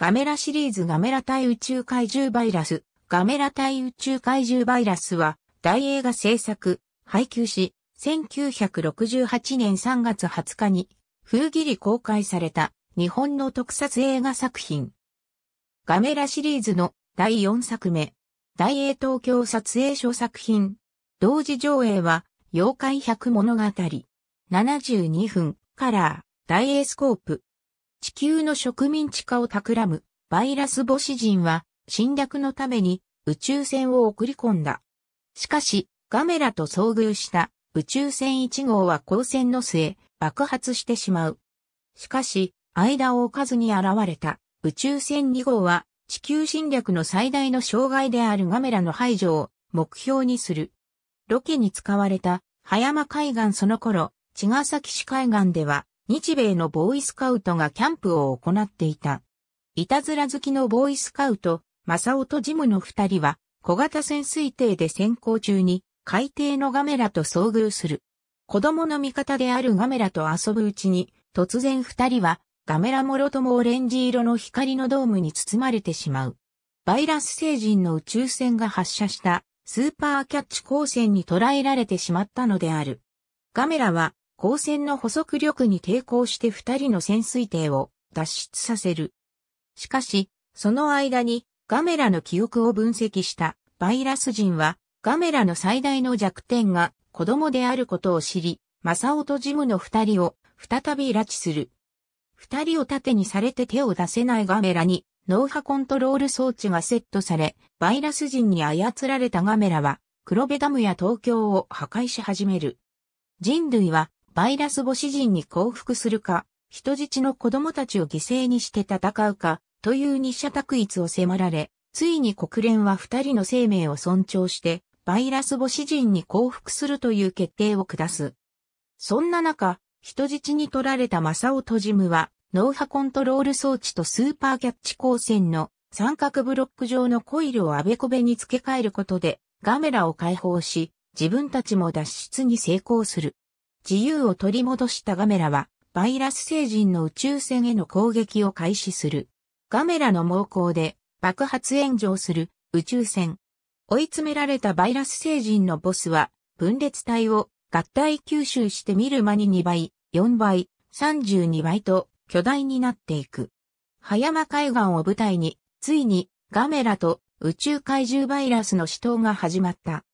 ガメラシリーズガメラ対宇宙怪獣バイラス。ガメラ対宇宙怪獣バイラスは、大映画制作、配給し、1968年3月20日に、風切り公開された日本の特撮映画作品。ガメラシリーズの第4作目。大英東京撮影所作品。同時上映は、妖怪百物語。72分、カラー、大英スコープ。地球の植民地化を企むバイラス母子人は侵略のために宇宙船を送り込んだ。しかし、ガメラと遭遇した宇宙船1号は光線の末爆発してしまう。しかし、間を置かずに現れた宇宙船2号は地球侵略の最大の障害であるガメラの排除を目標にする。ロケに使われた葉山海岸その頃、茅ヶ崎市海岸では日米のボーイスカウトがキャンプを行っていた。いたずら好きのボーイスカウト、マサオとジムの二人は、小型潜水艇で潜航中に、海底のガメラと遭遇する。子供の味方であるガメラと遊ぶうちに、突然二人は、ガメラもろともオレンジ色の光のドームに包まれてしまう。バイラス星人の宇宙船が発射したスーパーキャッチ光線に捉えられてしまったのである。ガメラは光線の補足力に抵抗して二人の潜水艇を脱出させる。しかし、その間にガメラの記憶を分析したバイラス人はガメラの最大の弱点が子供であることを知り、マサオとジムの二人を再び拉致する。二人を盾にされて手を出せないガメラに脳波コントロール装置がセットされ、バイラス人に操られたガメラは黒部ダムや東京を破壊し始める。人類はバイラス母子人に降伏するか、人質の子供たちを犠牲にして戦うか、という二者択一を迫られ、ついに国連は二人の生命を尊重して、バイラス母子人に降伏するという決定を下す。そんな中、人質に取られたマサオ・トジムは、脳波コントロール装置とスーパーキャッチ光線の三角ブロック状のコイルをあべこべに付け替えることで、ガメラを解放し、自分たちも脱出に成功する。自由を取り戻したガメラは、バイラス星人の宇宙船への攻撃を開始する。ガメラの猛攻で爆発炎上する宇宙船。追い詰められたバイラス星人のボスは、分裂体を合体吸収して見る間に2倍、4倍、32倍と巨大になっていく。葉山海岸を舞台に、ついにガメラと宇宙怪獣バイラスの死闘が始まった。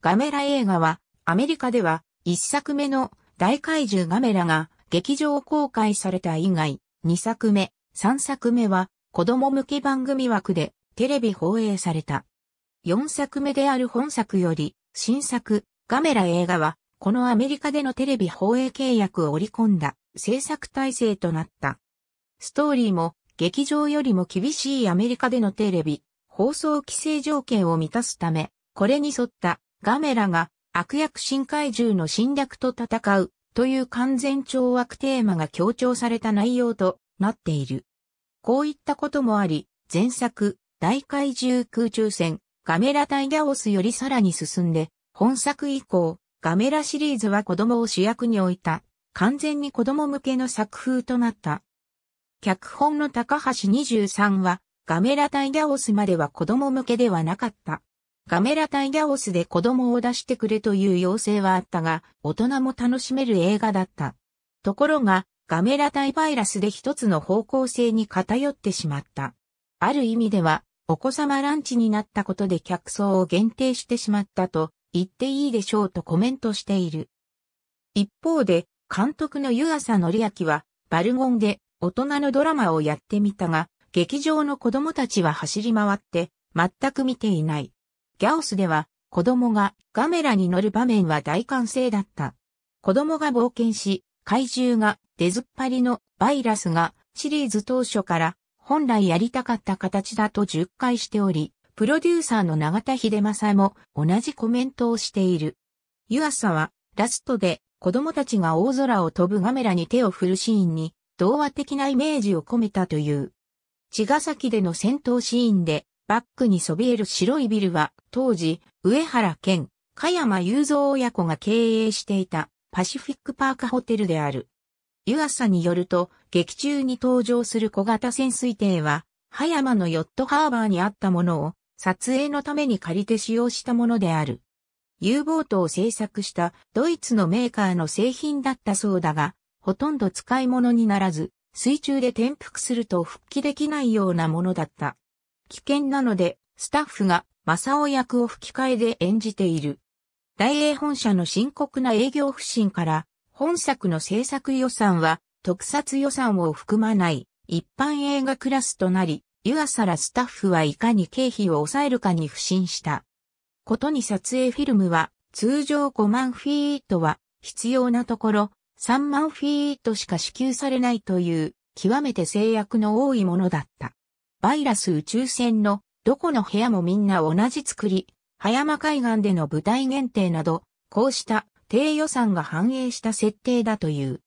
ガメラ映画はアメリカでは一作目の大怪獣ガメラが劇場公開された以外、二作目、三作目は子供向け番組枠でテレビ放映された。四作目である本作より新作ガメラ映画はこのアメリカでのテレビ放映契約を織り込んだ制作体制となった。ストーリーも劇場よりも厳しいアメリカでのテレビ放送規制条件を満たすため、これに沿ったガメラが悪役深海獣の侵略と戦うという完全懲悪テーマが強調された内容となっている。こういったこともあり、前作、大怪獣空中戦、ガメラ対ャオスよりさらに進んで、本作以降、ガメラシリーズは子供を主役に置いた、完全に子供向けの作風となった。脚本の高橋23は、ガメラ対ャオスまでは子供向けではなかった。ガメラタイャオスで子供を出してくれという要請はあったが、大人も楽しめる映画だった。ところが、ガメラタイバイラスで一つの方向性に偏ってしまった。ある意味では、お子様ランチになったことで客層を限定してしまったと言っていいでしょうとコメントしている。一方で、監督の湯浅則明は、バルゴンで大人のドラマをやってみたが、劇場の子供たちは走り回って、全く見ていない。ギャオスでは子供がガメラに乗る場面は大歓声だった。子供が冒険し、怪獣が出ずっぱりのバイラスがシリーズ当初から本来やりたかった形だと10回しており、プロデューサーの永田秀正も同じコメントをしている。湯浅はラストで子供たちが大空を飛ぶガメラに手を振るシーンに童話的なイメージを込めたという。茅ヶ崎での戦闘シーンでバックにそびえる白いビルは、当時、上原健、加山雄三親子が経営していたパシフィックパークホテルである。湯浅によると、劇中に登場する小型潜水艇は、葉山のヨットハーバーにあったものを、撮影のために借りて使用したものである。U ボートを製作したドイツのメーカーの製品だったそうだが、ほとんど使い物にならず、水中で転覆すると復帰できないようなものだった。危険なので、スタッフが正雄役を吹き替えで演じている。大英本社の深刻な営業不振から、本作の制作予算は特撮予算を含まない一般映画クラスとなり、湯浅らスタッフはいかに経費を抑えるかに不振した。ことに撮影フィルムは通常5万フィートは必要なところ3万フィートしか支給されないという極めて制約の多いものだった。バイラス宇宙船のどこの部屋もみんな同じ作り、葉山海岸での舞台限定など、こうした低予算が反映した設定だという。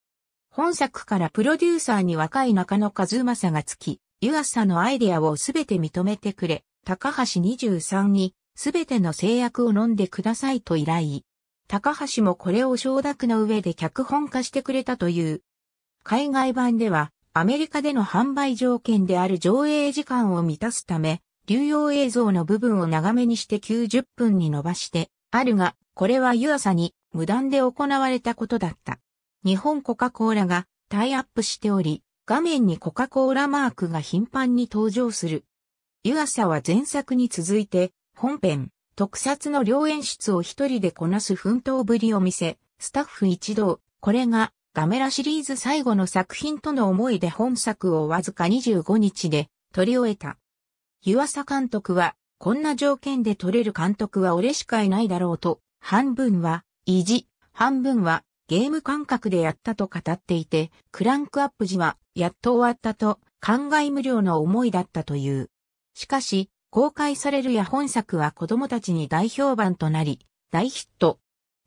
本作からプロデューサーに若い中野和正がつき、湯浅のアイデアをすべて認めてくれ、高橋23にすべての制約を飲んでくださいと依頼。高橋もこれを承諾の上で脚本化してくれたという。海外版ではアメリカでの販売条件である上映時間を満たすため、流用映像の部分を長めにして90分に伸ばして、あるが、これは湯浅に無断で行われたことだった。日本コカ・コーラがタイアップしており、画面にコカ・コーラマークが頻繁に登場する。湯浅は前作に続いて、本編、特撮の両演出を一人でこなす奮闘ぶりを見せ、スタッフ一同、これがガメラシリーズ最後の作品との思いで本作をわずか25日で撮り終えた。湯浅監督は、こんな条件で撮れる監督は俺しかいないだろうと、半分は意地、半分はゲーム感覚でやったと語っていて、クランクアップ時はやっと終わったと、感慨無量の思いだったという。しかし、公開されるや本作は子供たちに大評判となり、大ヒット。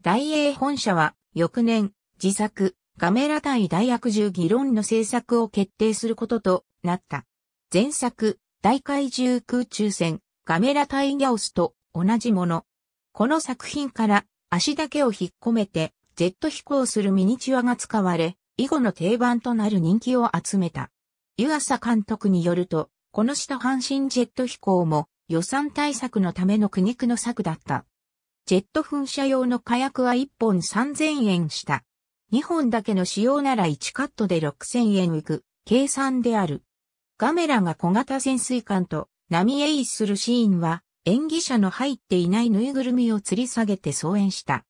大英本社は翌年、自作、ガメラ対大悪獣議論の制作を決定することとなった。前作、大怪獣空中戦、ガメラ対ギャオスと同じもの。この作品から足だけを引っ込めてジェット飛行するミニチュアが使われ、以後の定番となる人気を集めた。湯浅監督によると、この下半身ジェット飛行も予算対策のための苦肉の策だった。ジェット噴射用の火薬は1本3000円した。2本だけの使用なら1カットで6000円浮く、計算である。ガメラが小型潜水艦と波エイするシーンは、演技者の入っていないぬいぐるみを吊り下げて操演した。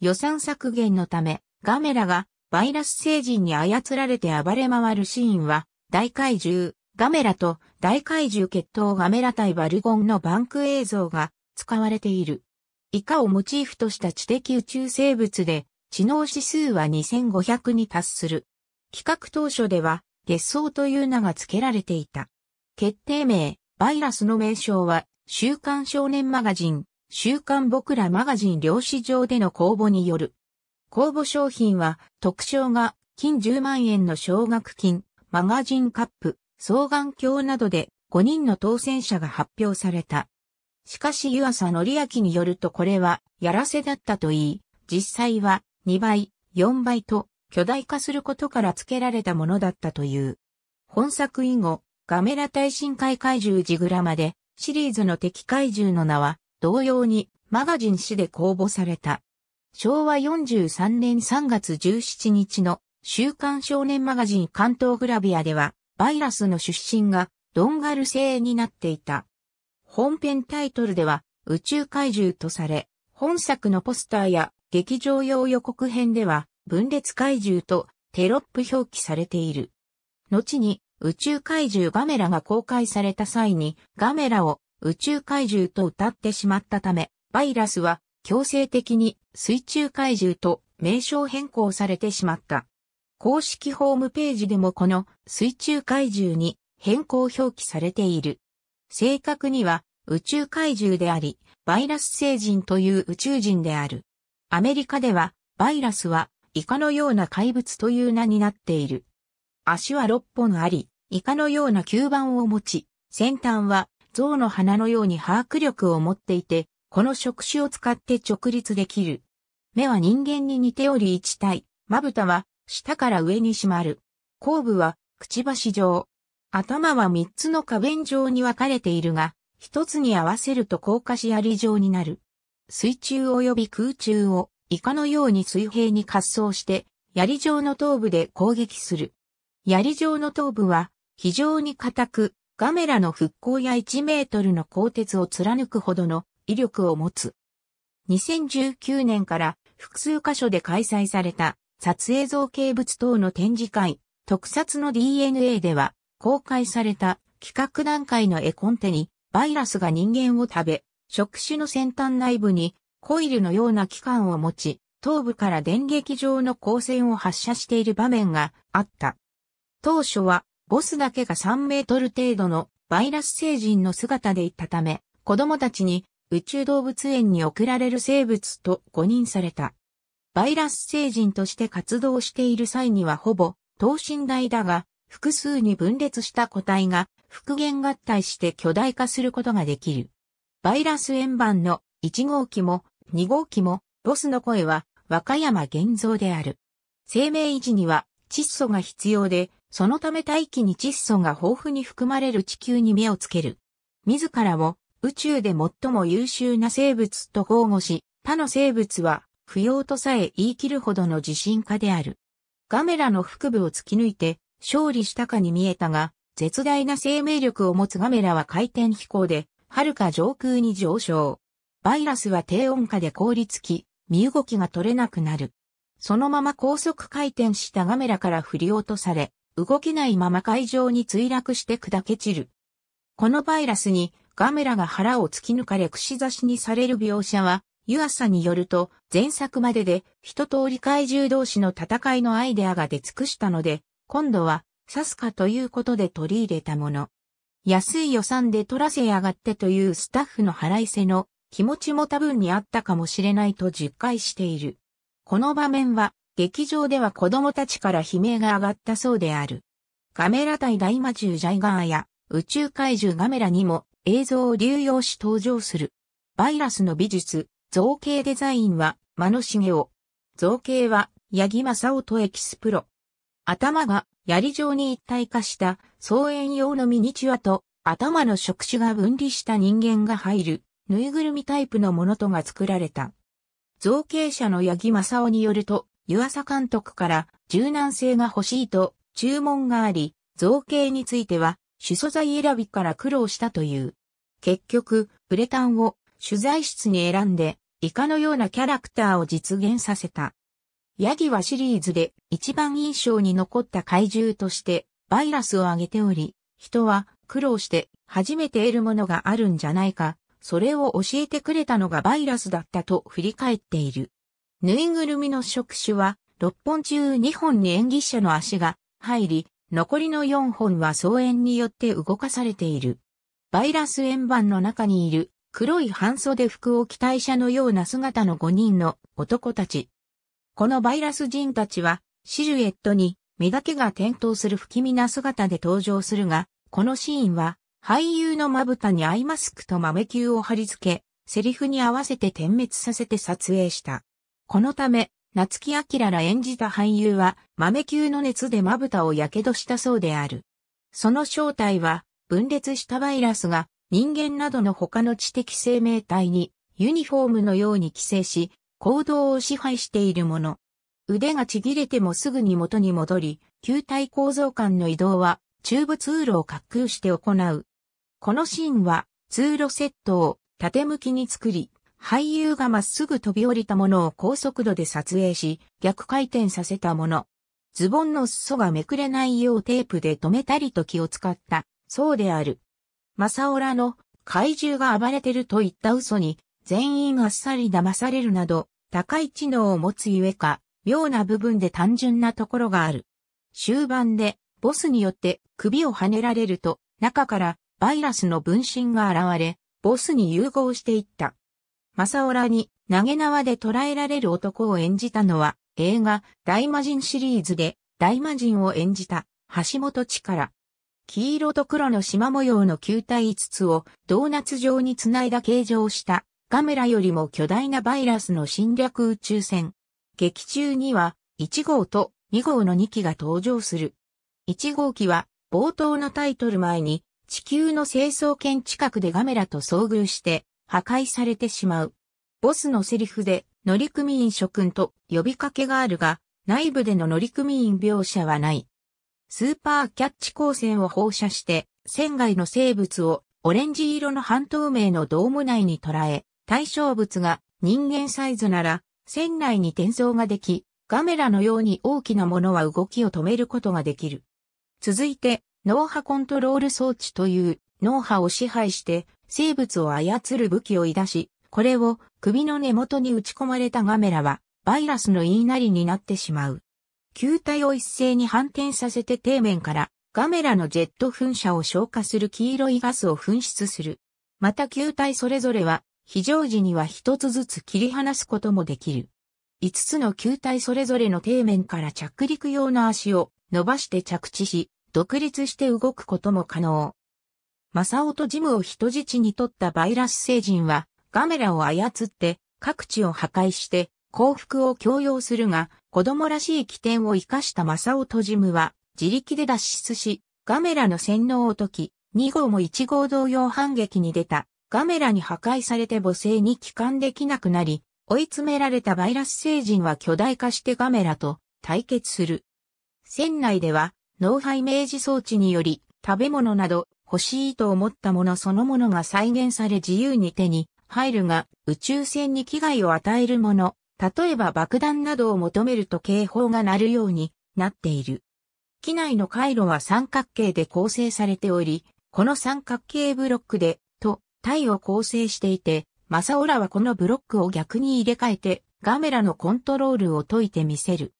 予算削減のため、ガメラがバイラス星人に操られて暴れ回るシーンは、大怪獣、ガメラと大怪獣決闘ガメラ対バルゴンのバンク映像が使われている。以下をモチーフとした知的宇宙生物で、知能指数は2500に達する。企画当初では、月相という名が付けられていた。決定名、バイラスの名称は、週刊少年マガジン、週刊僕らマガジン量子場での公募による。公募商品は、特徴が、金10万円の奨学金、マガジンカップ、双眼鏡などで5人の当選者が発表された。しかし湯浅則明によるとこれはやらせだったといい、実際は2倍、4倍と巨大化することから付けられたものだったという。本作以後、ガメラ耐震解怪獣ジグラマで、シリーズの敵怪獣の名は、同様にマガジン誌で公募された。昭和43年3月17日の週刊少年マガジン関東グラビアでは、バイラスの出身がドンガル製になっていた。本編タイトルでは宇宙怪獣とされ、本作のポスターや劇場用予告編では、分裂怪獣とテロップ表記されている。後に、宇宙怪獣ガメラが公開された際に、ガメラを宇宙怪獣と歌ってしまったため、バイラスは強制的に水中怪獣と名称変更されてしまった。公式ホームページでもこの水中怪獣に変更表記されている。正確には宇宙怪獣であり、バイラス星人という宇宙人である。アメリカでは、バイラスは、イカのような怪物という名になっている。足は6本あり、イカのような吸盤を持ち、先端は象の鼻のように把握力を持っていて、この触手を使って直立できる。目は人間に似ており一体、まぶたは下から上に閉まる。後部はくちばし状。頭は3つの花弁状に分かれているが、1つに合わせると高架しあり状になる。水中及び空中をイカのように水平に滑走して、槍状の頭部で攻撃する。槍状の頭部は非常に硬く、ガメラの復興や1メートルの鋼鉄を貫くほどの威力を持つ。2019年から複数箇所で開催された撮影造形物等の展示会、特撮の DNA では公開された企画段階の絵コンテにバイラスが人間を食べ、触手の先端内部にコイルのような器官を持ち、頭部から電撃状の光線を発射している場面があった。当初はボスだけが3メートル程度のバイラス星人の姿でいたため、子供たちに宇宙動物園に送られる生物と誤認された。バイラス星人として活動している際にはほぼ等身大だが、複数に分裂した個体が復元合体して巨大化することができる。バイラス円盤の1号機も2号機もボスの声は和歌山現像である。生命維持には窒素が必要で、そのため大気に窒素が豊富に含まれる地球に目をつける。自らも宇宙で最も優秀な生物と豪語し、他の生物は不要とさえ言い切るほどの自信家である。ガメラの腹部を突き抜いて勝利したかに見えたが、絶大な生命力を持つガメラは回転飛行で遥か上空に上昇。バイラスは低温下で凍りつき、身動きが取れなくなる。そのまま高速回転したガメラから振り落とされ、動けないまま海上に墜落して砕け散る。このバイラスにガメラが腹を突き抜かれ串刺しにされる描写は、湯浅によると前作までで一通り怪獣同士の戦いのアイデアが出尽くしたので、今度は刺すかということで取り入れたもの。安い予算で取らせやがってというスタッフの腹いせの気持ちも多分にあったかもしれないと実感している。この場面は劇場では子供たちから悲鳴が上がったそうである。ガメラ対大魔獣ジャイガーや宇宙怪獣ガメラにも映像を流用し登場する。バイラスの美術、造形デザインは、間の茂雄。造形は、八木正夫とエキスプロ。頭が、槍状に一体化した、草園用のミニチュアと頭の触手が分離した人間が入る、ぬいぐるみタイプのものとが作られた。造形者の八木正夫によると、湯浅監督から柔軟性が欲しいと注文があり、造形については主素材選びから苦労したという。結局、ブレタンを取材室に選んで、イカのようなキャラクターを実現させた。ヤギはシリーズで一番印象に残った怪獣としてバイラスを挙げており、人は苦労して初めて得るものがあるんじゃないか、それを教えてくれたのがバイラスだったと振り返っている。ぬいぐるみの触手は、6本中2本に演技者の足が入り、残りの4本は草園によって動かされている。バイラス円盤の中にいる黒い半袖服を着た医者のような姿の5人の男たち。このバイラス人たちはシルエットに身だけが点灯する不気味な姿で登場するが、このシーンは、俳優のまぶたにアイマスクと豆球を貼り付け、セリフに合わせて点滅させて撮影した。このため、夏木明ら演じた俳優は、豆球の熱でまぶたを火傷したそうである。その正体は、分裂したバイラスが、人間などの他の知的生命体に、ユニフォームのように寄生し、行動を支配しているもの。腕がちぎれてもすぐに元に戻り、球体構造間の移動は中部通路を滑空して行う。このシーンは通路セットを縦向きに作り、俳優がまっすぐ飛び降りたものを高速度で撮影し、逆回転させたもの。ズボンの裾がめくれないようテープで止めたりと気を使った、そうである。マサオラの怪獣が暴れてるといった嘘に、全員あっさり騙されるなど、高い知能を持つゆえか、妙な部分で単純なところがある。終盤で、ボスによって首を跳ねられると、中からバイラスの分身が現れ、ボスに融合していった。マサオラに投げ縄で捕らえられる男を演じたのは、映画大魔人シリーズで大魔人を演じた橋本力。黄色と黒の縞模様の球体5つをドーナツ状につないだ形状をしたガメラよりも巨大なバイラスの侵略宇宙船劇中には1号と2号の2機が登場する。1号機は冒頭のタイトル前に地球の清掃圏近くでガメラと遭遇して破壊されてしまう。ボスのセリフで乗組員諸君と呼びかけがあるが内部での乗組員描写はない。スーパーキャッチ光線を放射して船外の生物をオレンジ色の半透明のドーム内に捉え対象物が人間サイズなら船内に転送ができ、ガメラのように大きなものは動きを止めることができる。続いて、脳波コントロール装置という脳波を支配して生物を操る武器を出し、これを首の根元に打ち込まれたガメラはバイラスの言いなりになってしまう。球体を一斉に反転させて底面からガメラのジェット噴射を消化する黄色いガスを噴出する。また球体それぞれは非常時には一つずつ切り離すこともできる。五つの球体それぞれの底面から着陸用の足を伸ばして着地し、独立して動くことも可能。マサオとジムを人質に取ったバイラス星人は、ガメラを操って各地を破壊して幸福を強要するが、子供らしい起点を生かしたマサオとジムは、自力で脱出し、ガメラの洗脳を解き、2号も1号同様反撃に出た。ガメラに破壊されて母性に帰還できなくなり、追い詰められたバイラス星人は巨大化してガメラと対決する。船内では、脳肺明示装置により、食べ物など欲しいと思ったものそのものが再現され自由に手に入るが、宇宙船に危害を与えるもの、例えば爆弾などを求めると警報が鳴るようになっている。機内の回路は三角形で構成されており、この三角形ブロックでタイを構成していて、マサオラはこのブロックを逆に入れ替えて、ガメラのコントロールを解いてみせる。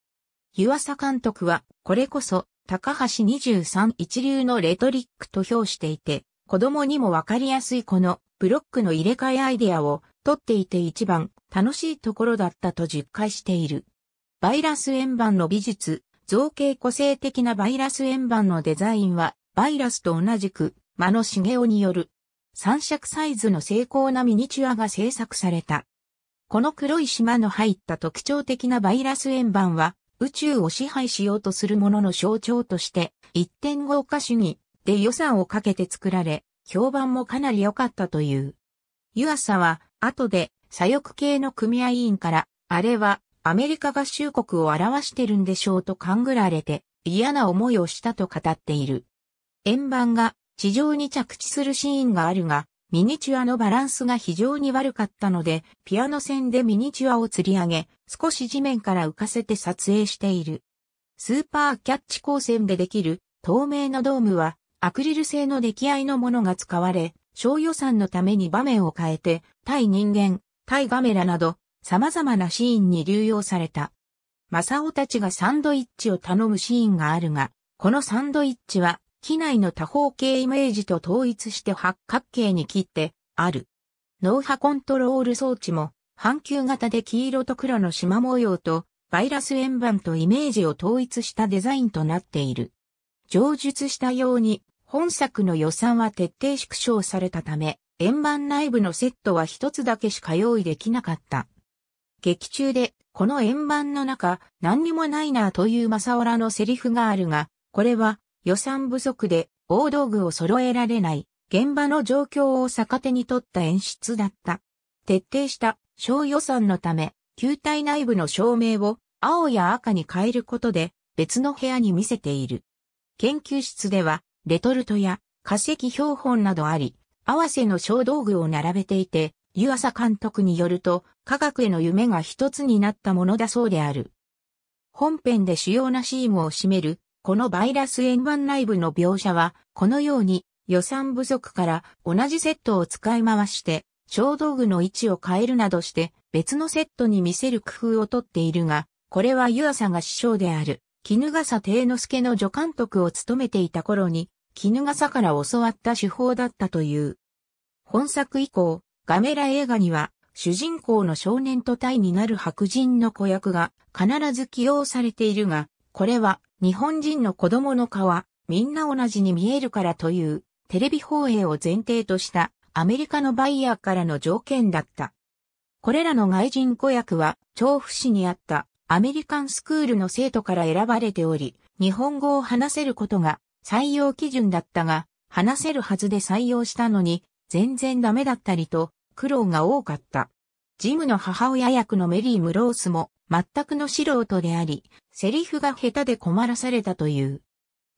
湯浅監督は、これこそ、高橋23一流のレトリックと評していて、子供にもわかりやすいこのブロックの入れ替えアイデアを取っていて一番楽しいところだったと実感している。バイラス円盤の美術、造形個性的なバイラス円盤のデザインは、バイラスと同じく、間野茂雄による三尺サイズの精巧なミニチュアが制作された。この黒い島の入った特徴的なバイラス円盤は、宇宙を支配しようとするものの象徴として、1.5華主義で予算をかけて作られ、評判もかなり良かったという。湯浅は、後で、左翼系の組合員から、あれは、アメリカ合衆国を表してるんでしょうと勘ぐられて、嫌な思いをしたと語っている。円盤が地上に着地するシーンがあるが、ミニチュアのバランスが非常に悪かったので、ピアノ線でミニチュアを吊り上げ、少し地面から浮かせて撮影している。スーパーキャッチ光線でできる透明のドームは、アクリル製の出来合いのものが使われ、小予算のために場面を変えて、対人間、対ガメラなど、様々なシーンに流用された。マサオたちがサンドイッチを頼むシーンがあるが、このサンドイッチは機内の多方形イメージと統一して八角形に切ってある。脳波コントロール装置も半球型で黄色と黒の縞模様とバイラス円盤とイメージを統一したデザインとなっている。上述したように本作の予算は徹底縮小されたため、円盤内部のセットは一つだけしか用意できなかった。劇中で、この円盤の中、何にもないなという正オラのセリフがあるが、これは予算不足で大道具を揃えられない現場の状況を逆手に取った演出だった。徹底した小予算のため、球体内部の照明を青や赤に変えることで別の部屋に見せている。研究室ではレトルトや化石標本などあり、合わせの小道具を並べていて、湯浅監督によると科学への夢が一つになったものだそうである。本編で主要なシーンを占めるこのバイラス円盤内部の描写は、このように予算不足から同じセットを使い回して、小道具の位置を変えるなどして別のセットに見せる工夫をとっているが、これは湯浅が師匠である、絹笠定之助の助監督を務めていた頃に、絹笠から教わった手法だったという。本作以降、ガメラ映画には、主人公の少年と対になる白人の子役が必ず起用されているが、これは日本人の子供の顔はみんな同じに見えるからというテレビ放映を前提としたアメリカのバイヤーからの条件だった。これらの外人子役は調布市にあったアメリカンスクールの生徒から選ばれており、日本語を話せることが採用基準だったが、話せるはずで採用したのに全然ダメだったりと苦労が多かった。ジムの母親役のメリー・ムロースも全くの素人であり、セリフが下手で困らされたという。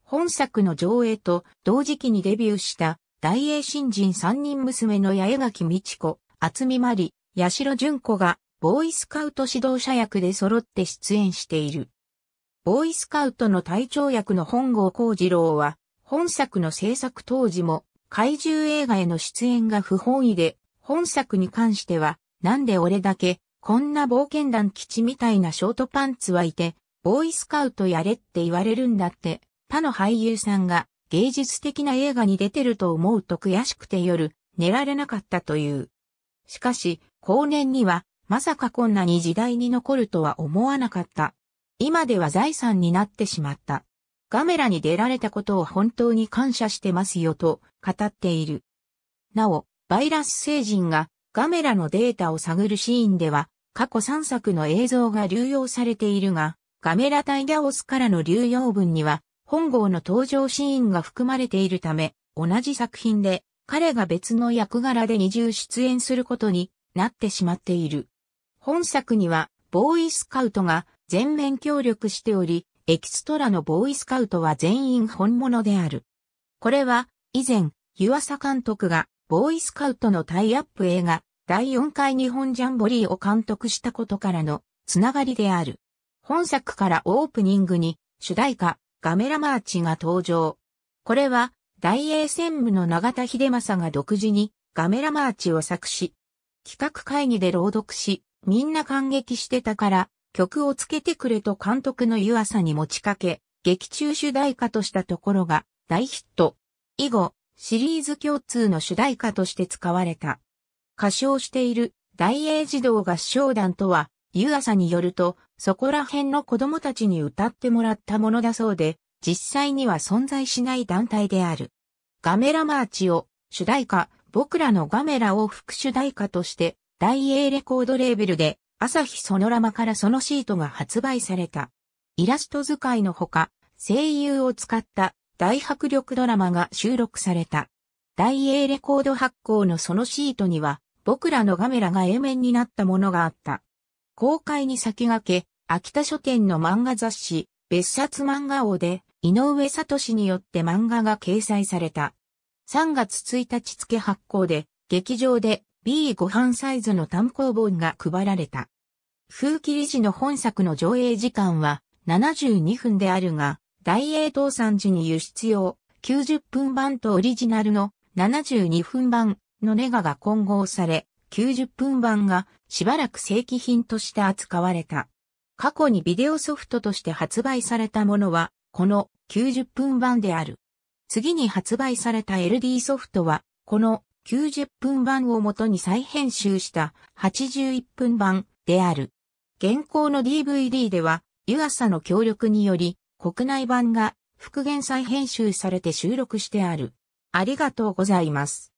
本作の上映と同時期にデビューした大英新人三人娘の八重垣美智子、厚見まり、八代純子がボーイスカウト指導者役で揃って出演している。ボーイスカウトの隊長役の本郷幸次郎は、本作の制作当時も怪獣映画への出演が不本意で、本作に関してはなんで俺だけ、こんな冒険団基地みたいなショートパンツはいて、ボーイスカウトやれって言われるんだって、他の俳優さんが芸術的な映画に出てると思うと悔しくて夜、寝られなかったという。しかし、後年には、まさかこんなに時代に残るとは思わなかった。今では財産になってしまった。ガメラに出られたことを本当に感謝してますよと語っている。なお、バイラス星人がガメラのデータを探るシーンでは、過去3作の映像が流用されているが、ガメラ対ダオスからの流用文には、本郷の登場シーンが含まれているため、同じ作品で、彼が別の役柄で二重出演することになってしまっている。本作には、ボーイスカウトが全面協力しており、エキストラのボーイスカウトは全員本物である。これは、以前、湯浅監督がボーイスカウトのタイアップ映画、第4回日本ジャンボリーを監督したことからのつながりである。本作からオープニングに主題歌、ガメラマーチが登場。これは、大英専務の永田秀政が独自にガメラマーチを作詞。企画会議で朗読し、みんな感激してたから、曲をつけてくれと監督の湯浅に持ちかけ、劇中主題歌としたところが大ヒット。以後、シリーズ共通の主題歌として使われた。歌唱している大英児童合唱団とは、湯浅によると、そこら辺の子供たちに歌ってもらったものだそうで、実際には存在しない団体である。ガメラマーチを主題歌、僕らのガメラを副主題歌として、大英レコードレーベルで、朝日ソノラマからそのシートが発売された。イラスト使いのほか、声優を使った大迫力ドラマが収録された。大英レコード発行のそのシートには、僕らのガメラが A 面になったものがあった。公開に先駆け、秋田書店の漫画雑誌、別冊漫画王で、井上聡によって漫画が掲載された。3月1日付発行で、劇場で B5 飯サイズの単行本が配られた。風切り時の本作の上映時間は72分であるが、大英倒産時に輸出用、90分版とオリジナルの72分版のネガが混合され、90分版がしばらく正規品として扱われた。過去にビデオソフトとして発売されたものは、この90分版である。次に発売された LD ソフトは、この90分版をもとに再編集した81分版である。現行の DVD では、湯浅の協力により、国内版が復元再編集されて収録してある。ありがとうございます。